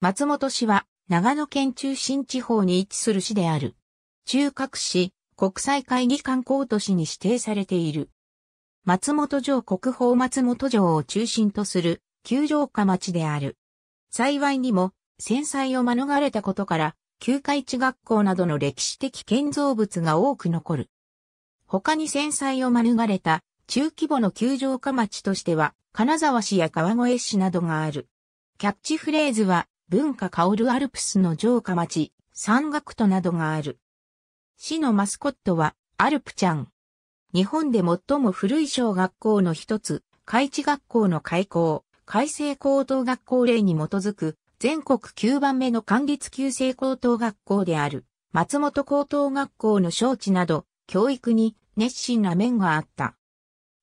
松本市は長野県中心地方に位置する市である。中核市国際会議観光都市に指定されている。松本城国宝松本城を中心とする旧城下町である。幸いにも戦災を免れたことから、旧海地学校などの歴史的建造物が多く残る。他に戦災を免れた中規模の旧城下町としては、金沢市や川越市などがある。キャッチフレーズは、文化香るアルプスの城下町、山岳都などがある。市のマスコットは、アルプちゃん。日本で最も古い小学校の一つ、海地学校の開校、海成高等学校令に基づく、全国9番目の管立旧制高等学校である、松本高等学校の招致など、教育に熱心な面があった。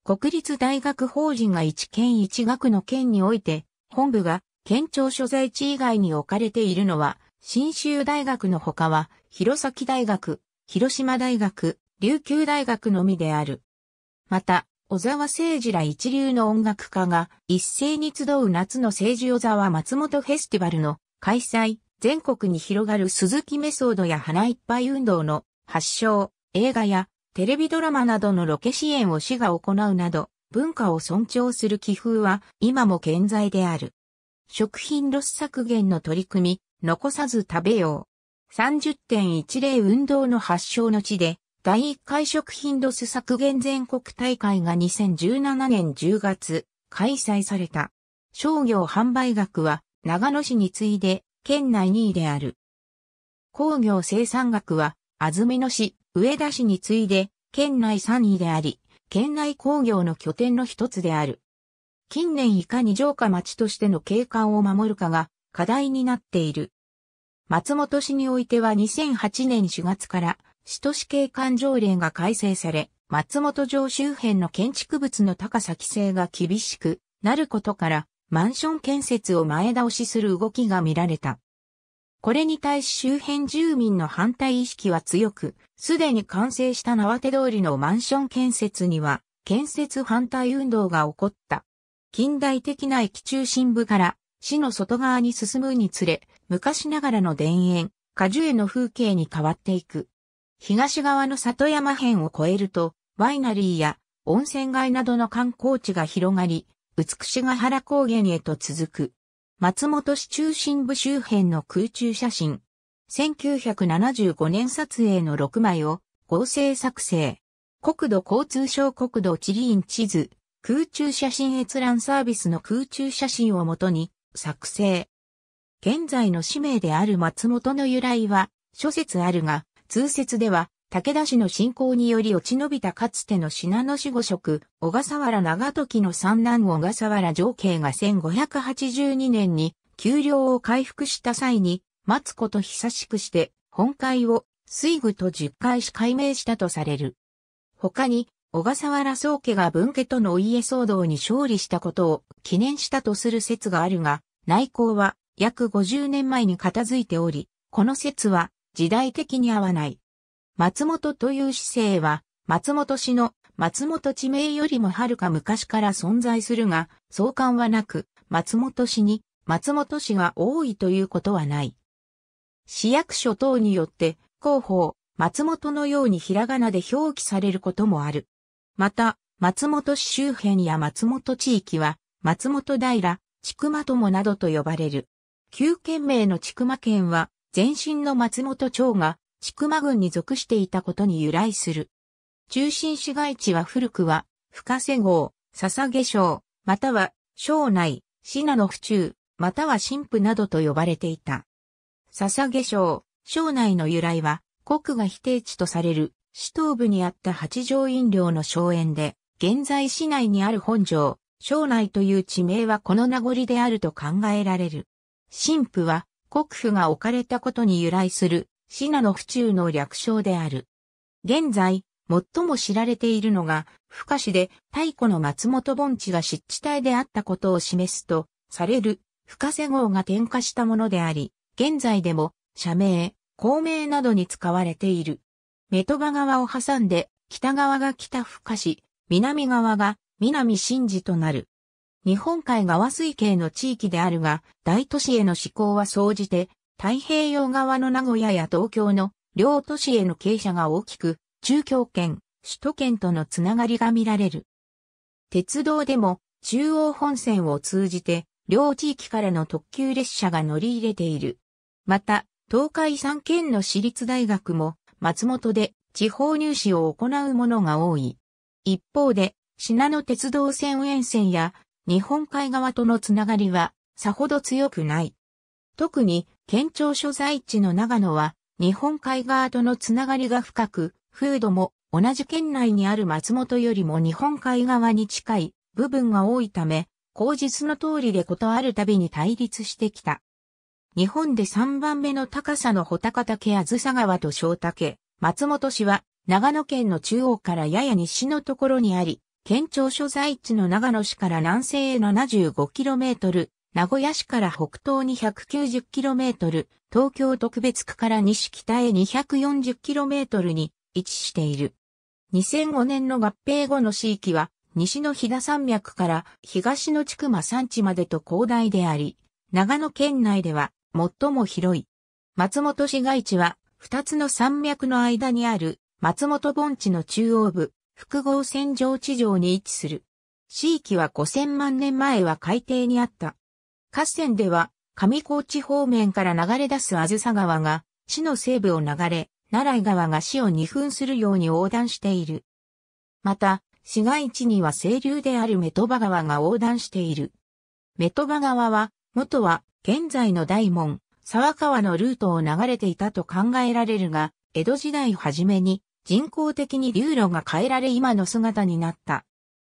国立大学法人が一県一学の県において、本部が県庁所在地以外に置かれているのは、新州大学の他は、弘前大学、広島大学、琉球大学のみである。また、小沢誠二ら一流の音楽家が一斉に集う夏の政治小沢松本フェスティバルの開催、全国に広がる鈴木メソードや花いっぱい運動の発祥、映画やテレビドラマなどのロケ支援を市が行うなど、文化を尊重する気風は今も健在である。食品ロス削減の取り組み、残さず食べよう。30.10運動の発祥の地で、第1回食品ロス削減全国大会が2017年10月開催された。商業販売額は長野市に次いで県内2位である。工業生産額は安曇野市、上田市に次いで県内3位であり、県内工業の拠点の一つである。近年いかに城下町としての景観を守るかが課題になっている。松本市においては2008年4月から市都市景観条例が改正され、松本城周辺の建築物の高さ規制が厳しくなることから、マンション建設を前倒しする動きが見られた。これに対し周辺住民の反対意識は強く、すでに完成した縄手通りのマンション建設には、建設反対運動が起こった。近代的な駅中心部から市の外側に進むにつれ、昔ながらの田園、果樹園の風景に変わっていく。東側の里山辺を越えると、ワイナリーや温泉街などの観光地が広がり、美しが原高原へと続く。松本市中心部周辺の空中写真。1975年撮影の6枚を合成作成。国土交通省国土地理院地図空中写真閲覧サービスの空中写真をもとに作成。現在の氏名である松本の由来は諸説あるが、通説では武田氏の信仰により落ち延びたかつての品野市五職、小笠原長時の三男小笠原上慶が1582年に丘陵を回復した際に、松子と久しくして、本会を水具と十回し解明したとされる。他に、小笠原宗家が分家とのお家騒動に勝利したことを記念したとする説があるが、内向は約50年前に片付いており、この説は時代的に合わない。松本という姿勢は、松本氏の松本地名よりもはるか昔から存在するが、相関はなく、松本氏に松本氏が多いということはない。市役所等によって、広報、松本のようにひらがなで表記されることもある。また、松本市周辺や松本地域は、松本平、千曲友などと呼ばれる。旧県名の千曲県は、前身の松本町が、千曲郡に属していたことに由来する。中心市街地は古くは、深瀬郷、笹毛省、または、省内、信濃府中、または神父などと呼ばれていた。笹毛省、省内の由来は、国が否定地とされる市東部にあった八条院領の荘園で、現在市内にある本城、庄内という地名はこの名残であると考えられる。神父は国府が置かれたことに由来する、信濃府中の略称である。現在、最も知られているのが、深市で太古の松本盆地が湿地帯であったことを示すと、される、深瀬号が点火したものであり、現在でも、社名、公名などに使われている。メトガ川を挟んで、北側が北深市、南側が南新寺となる。日本海側水系の地域であるが、大都市への志向は総じて、太平洋側の名古屋や東京の両都市への傾斜が大きく、中京圏、首都圏とのつながりが見られる。鉄道でも中央本線を通じて、両地域からの特急列車が乗り入れている。また、東海3県の私立大学も松本で地方入試を行うものが多い。一方で、品野鉄道線沿線や日本海側とのつながりはさほど強くない。特に県庁所在地の長野は日本海側とのつながりが深く、風土も同じ県内にある松本よりも日本海側に近い部分が多いため、口実の通りで断るたびに対立してきた。日本で3番目の高さの穂高岳あずさ川と小竹、松本市は、長野県の中央からやや西のところにあり、県庁所在地の長野市から南西へ 75km、名古屋市から北東に 190km、東京特別区から西北へ 240km に位置している。2005年の合併後の市域は、西の飛騨山脈から東の千曲山地までと広大であり、長野県内では最も広い。松本市街地は、二つの山脈の間にある、松本盆地の中央部、複合線上地上に位置する。地域は5000万年前は海底にあった。河川では、上高地方面から流れ出すあずさ川が、市の西部を流れ、奈良井川が市を二分するように横断している。また、市街地には清流であるメトバ川が横断している。メトバ川は、元は現在の大門、沢川のルートを流れていたと考えられるが、江戸時代初めに人工的に流路が変えられ今の姿になった。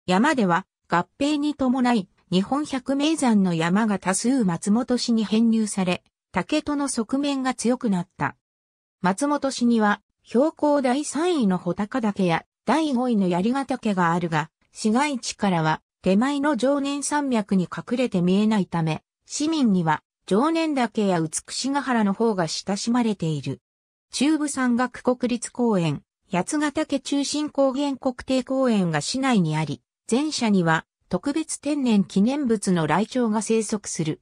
山では合併に伴い日本百名山の山が多数松本市に編入され、竹との側面が強くなった。松本市には標高第3位の穂高岳や第5位の槍ヶ岳があるが、市街地からは手前の常年山脈に隠れて見えないため、市民には、常年岳や美しが原の方が親しまれている。中部山岳国立公園、八ヶ岳中心高原国定公園が市内にあり、前者には特別天然記念物の雷鳥が生息する。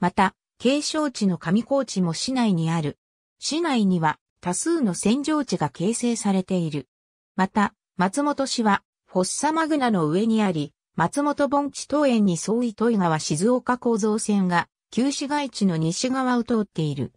また、景勝地の上高地も市内にある。市内には多数の戦場地が形成されている。また、松本市は、フォッサマグナの上にあり、松本盆地東園に総糸井川静岡構造線が、旧市街地の西側を通っている。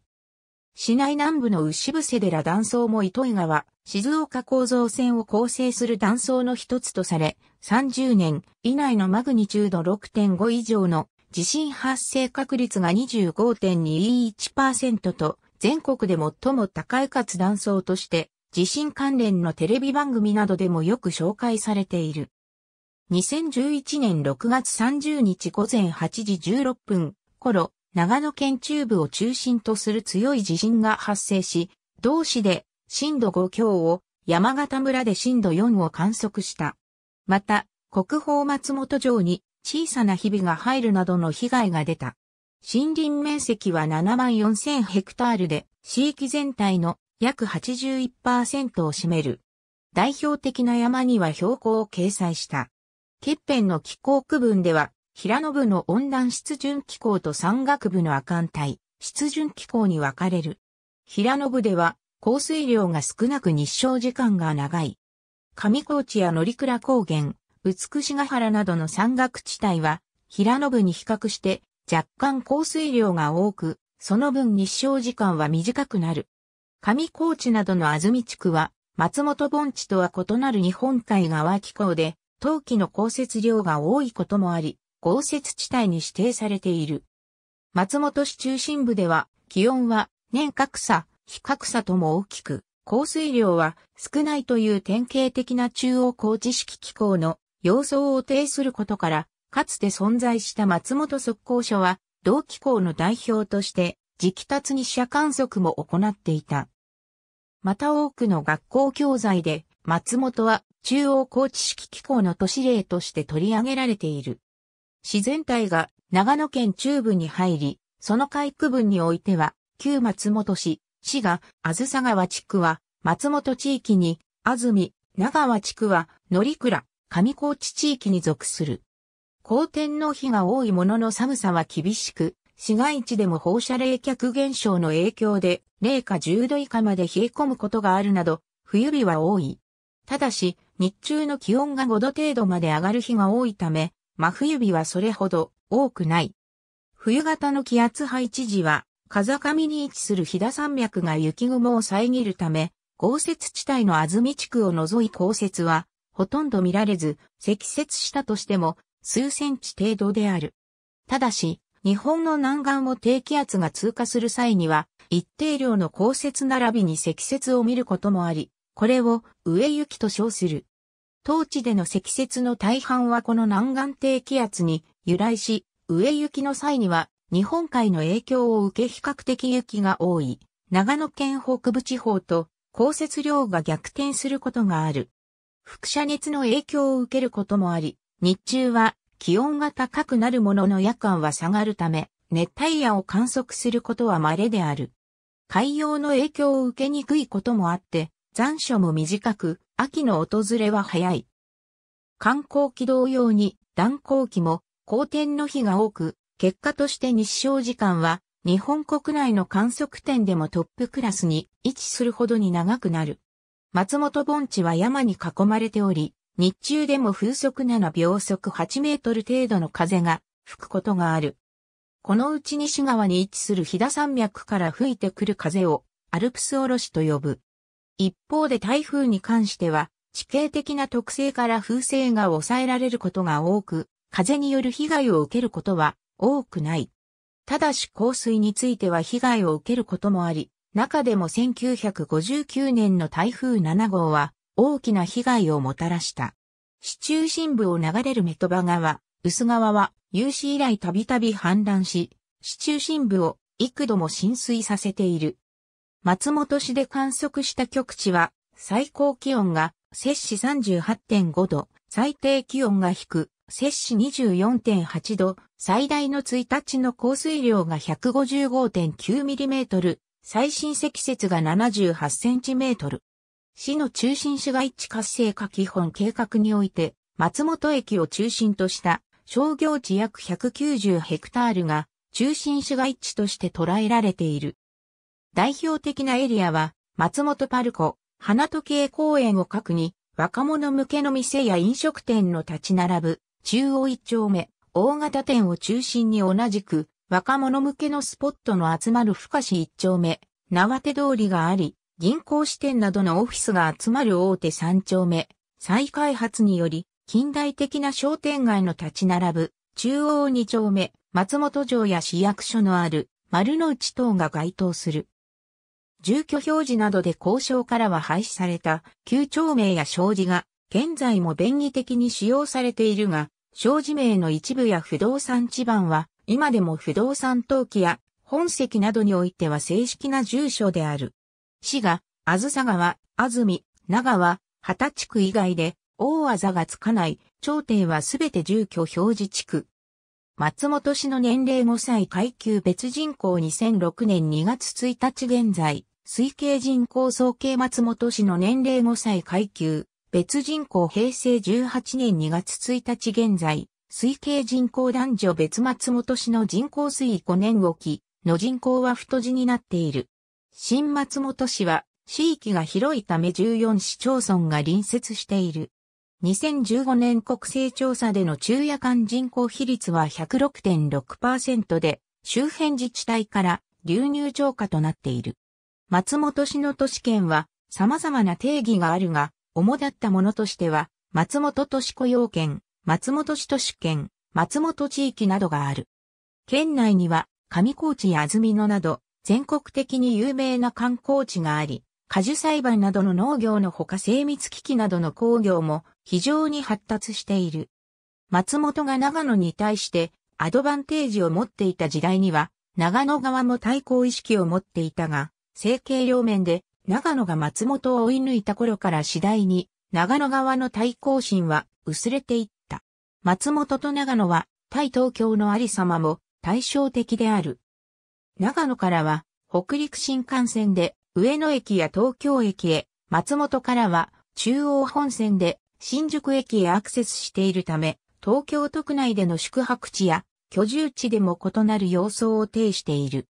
市内南部の牛伏寺断層も糸井川、静岡構造線を構成する断層の一つとされ、30年以内のマグニチュード6.5以上の地震発生確率が25.21%と、全国で最も高いかつ断層として、地震関連のテレビ番組などでもよく紹介されている。2011年6月30日午前8時16分頃、長野県中部を中心とする強い地震が発生し、同市で震度5強を、山形村で震度4を観測した。また、国宝松本城に小さなひびが入るなどの被害が出た。森林面積は7万4000ヘクタールで、地域全体の約81%を占める。代表的な山には標高を掲載した。欠片の気候区分では、平野部の温暖湿潤気候と山岳部の亜寒帯、湿潤気候に分かれる。平野部では、降水量が少なく日照時間が長い。上高地や乗倉高原、美しが原などの山岳地帯は、平野部に比較して若干降水量が多く、その分日照時間は短くなる。上高地などの安住地区は、松本盆地とは異なる日本海側気候で、冬季の降雪量が多いこともあり、降雪地帯に指定されている。松本市中心部では、気温は年格差、比格差とも大きく、降水量は少ないという典型的な中央高知式気候の様相を呈することから、かつて存在した松本測候所は、同気候の代表として、直達に射観測も行っていた。また多くの学校教材で、松本は中央高知式機構の都市例として取り上げられている。自然体が長野県中部に入り、その海区分においては、旧松本市、市が、あずさ川地区は、松本地域に、安住、長川地区は、乗倉、上高知地域に属する。高天の日が多いものの寒さは厳しく、市街地でも放射冷却現象の影響で、零下10度以下まで冷え込むことがあるなど、冬日は多い。ただし、日中の気温が5度程度まで上がる日が多いため、真冬日はそれほど多くない。冬型の気圧配置時は、風上に位置する飛騨山脈が雪雲を遮るため、豪雪地帯の安住地区を除い降雪は、ほとんど見られず、積雪したとしても、数センチ程度である。ただし、日本の南岸を低気圧が通過する際には、一定量の降雪並びに積雪を見ることもあり、これを上雪と称する。当地での積雪の大半はこの南岸低気圧に由来し、上行きの際には日本海の影響を受け比較的雪が多い、長野県北部地方と降雪量が逆転することがある。輻射熱の影響を受けることもあり、日中は気温が高くなるものの夜間は下がるため、熱帯夜を観測することは稀である。海洋の影響を受けにくいこともあって、残暑も短く、秋の訪れは早い。観光機同様に、断光期も、好天の日が多く、結果として日照時間は、日本国内の観測点でもトップクラスに位置するほどに長くなる。松本盆地は山に囲まれており、日中でも風速7秒速8メートル程度の風が吹くことがある。このうち西側に位置する飛騨山脈から吹いてくる風をアルプスおろしと呼ぶ。一方で台風に関しては、地形的な特性から風性が抑えられることが多く、風による被害を受けることは多くない。ただし降水については被害を受けることもあり、中でも1959年の台風7号は大きな被害をもたらした。市中心部を流れるメトバ川、薄川は有史以来たびたび氾濫し、市中心部を幾度も浸水させている。松本市で観測した局地は、最高気温が、摂氏38.5度、最低気温が低、く、摂氏24.8度、最大の1日の降水量が1 5 5 9トル、最深積雪が7 8トル。市の中心市街地活性化基本計画において、松本駅を中心とした商業地約190ヘクタールが中心市街地として捉えられている。代表的なエリアは、松本パルコ、花時計公園を各に、若者向けの店や飲食店の立ち並ぶ、中央一丁目、大型店を中心に同じく、若者向けのスポットの集まる深市一丁目、縄手通りがあり、銀行支店などのオフィスが集まる大手三丁目、再開発により、近代的な商店街の立ち並ぶ、中央二丁目、松本城や市役所のある、丸の内等が該当する。住居表示などで交渉からは廃止された旧町名や障子が現在も便宜的に使用されているが、障子名の一部や不動産地盤は今でも不動産登記や本籍などにおいては正式な住所である。市が、あずさ川、あなが長は、畑地区以外で大あざがつかない町廷はすべて住居表示地区。松本市の年齢5歳階級別人口2006年2月1日現在。推計人口総計松本市の年齢5歳階級、別人口平成18年2月1日現在、推計人口男女別松本市の人口推移5年おきの人口は太字になっている。新松本市は地域が広いため14市町村が隣接している。2015年国勢調査での昼夜間人口比率は106.6%で、周辺自治体から流入超過となっている。松本市の都市圏は様々な定義があるが、主だったものとしては、松本都市雇用圏、松本市都市圏、松本地域などがある。県内には、上高地や安曇野など、全国的に有名な観光地があり、果樹栽培などの農業のほか精密機器などの工業も非常に発達している。松本が長野に対してアドバンテージを持っていた時代には、長野側も対抗意識を持っていたが、成形両面で、長野が松本を追い抜いた頃から次第に、長野側の対抗心は薄れていった。松本と長野は、対東京のありさまも対照的である。長野からは、北陸新幹線で上野駅や東京駅へ、松本からは中央本線で新宿駅へアクセスしているため、東京都区内での宿泊地や居住地でも異なる様相を呈している。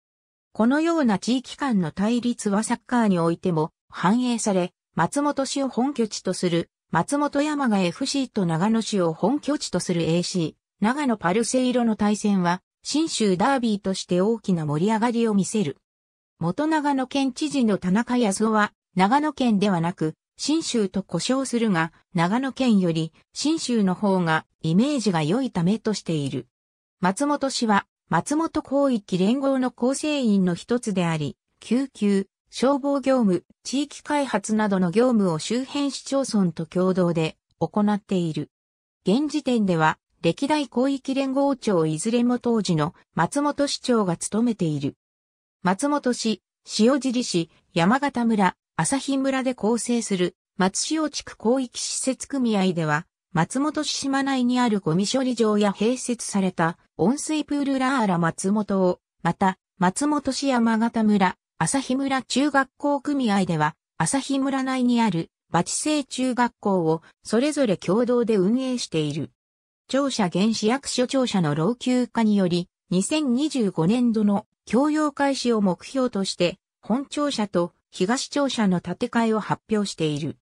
このような地域間の対立はサッカーにおいても反映され、松本市を本拠地とする、松本山が FC と長野市を本拠地とする AC、長野パルセイロの対戦は、新州ダービーとして大きな盛り上がりを見せる。元長野県知事の田中康夫は、長野県ではなく、新州と呼称するが、長野県より新州の方がイメージが良いためとしている。松本市は松本広域連合の構成員の一つであり、救急、消防業務、地域開発などの業務を周辺市町村と共同で行っている。現時点では、歴代広域連合庁いずれも当時の松本市長が務めている。松本市、塩尻市、山形村、朝日村で構成する松塩地区広域施設組合では、松本市島内にあるゴミ処理場や併設された温水プールラーラ松本を、また、松本市山形村、朝日村中学校組合では、朝日村内にあるバチイ中学校をそれぞれ共同で運営している。庁舎原市役所庁舎の老朽化により、2025年度の供用開始を目標として、本庁舎と東庁舎の建て替えを発表している。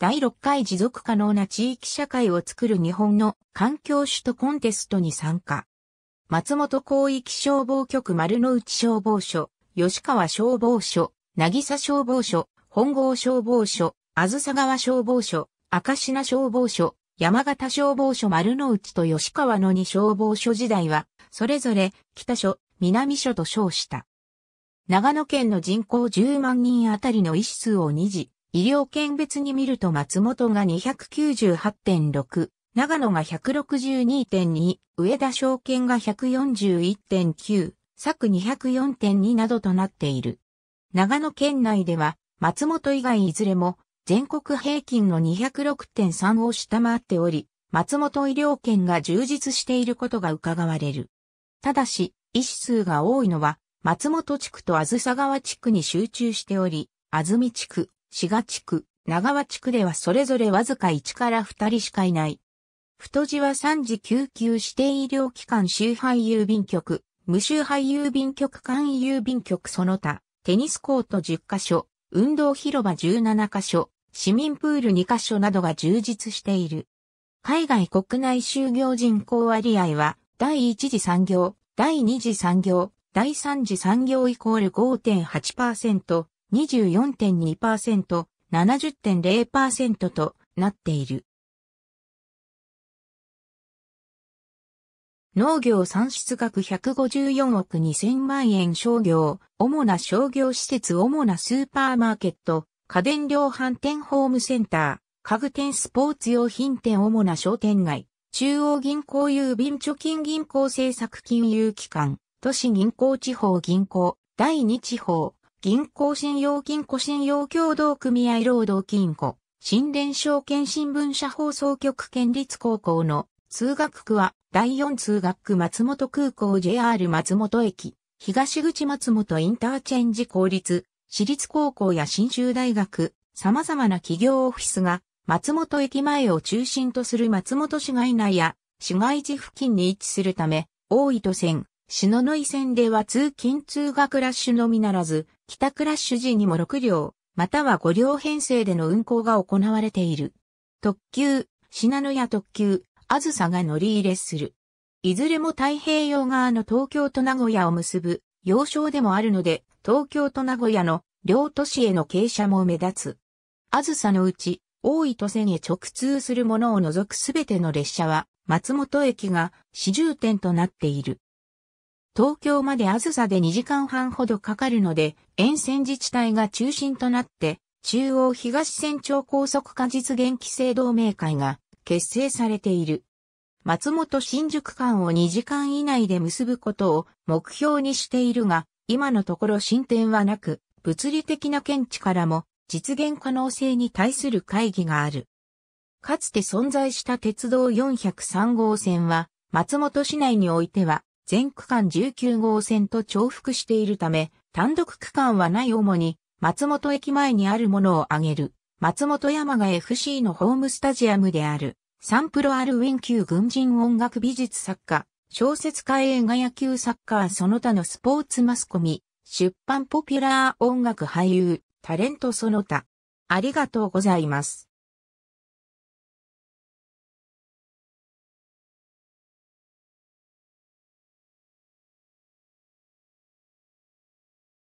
第6回持続可能な地域社会を作る日本の環境首都コンテストに参加。松本広域消防局丸の内消防署、吉川消防署、渚消防署、本郷消防署、あずさ川消防署、赤品消防署、山形消防署丸の内と吉川の2消防署時代は、それぞれ北署、南署と称した。長野県の人口10万人あたりの医師数を2次、医療圏別に見ると松本が298.6、長野が162.2、上田証券が141.9、佐久204.2などとなっている。長野県内では、松本以外いずれも、全国平均の206.3を下回っており、松本医療圏が充実していることが伺われる。ただし、医師数が多いのは、松本地区と安佐川地区に集中しており、安住地区、滋賀地区、長和地区ではそれぞれわずか1から2人しかいない。太字は3次救急指定医療機関周配郵便局、無周配郵便局間郵便局その他、テニスコート10カ所、運動広場17カ所、市民プール2カ所などが充実している。海外国内就業人口割合は、第1次産業、第2次産業、第3次産業イコール5.8%、24.2%、70.0%となっている。農業産出額154億2000万円商業、主な商業施設主なスーパーマーケット、家電量販店ホームセンター、家具店スポーツ用品店主な商店街、中央銀行郵便貯金銀行政策金融機関、都市銀行地方銀行、第2地方、銀行信用金庫信用共同組合労働金庫、新連証券新聞社放送局県立高校の通学区は第4通学区松本空港 JR 松本駅、東口松本インターチェンジ公立、私立高校や新州大学、様々な企業オフィスが松本駅前を中心とする松本市街内や市街地付近に位置するため、大糸線、篠ノ井線では通勤通学ラッシュのみならず、帰宅ラッシュ時にも6両、または5両編成での運行が行われている。特急、信濃屋特急、あずさが乗り入れする。いずれも太平洋側の東京と名古屋を結ぶ、要衝でもあるので、東京と名古屋の両都市への傾斜も目立つ。あずさのうち、大井都線へ直通するものを除くすべての列車は、松本駅が始終点となっている。東京まであずさで2時間半ほどかかるので、沿線自治体が中心となって、中央東線長高速化実現規制同盟会が結成されている。松本新宿間を2時間以内で結ぶことを目標にしているが、今のところ進展はなく、物理的な見地からも実現可能性に対する会議がある。かつて存在した鉄道403号線は、松本市内においては全区間19号線と重複しているため、単独区間はない主に、松本駅前にあるものを挙げる、松本山が FC のホームスタジアムである、サンプロアルウィン級軍人音楽美術作家、小説家映画野球サッカーその他のスポーツマスコミ、出版ポピュラー音楽俳優、タレントその他。ありがとうございます。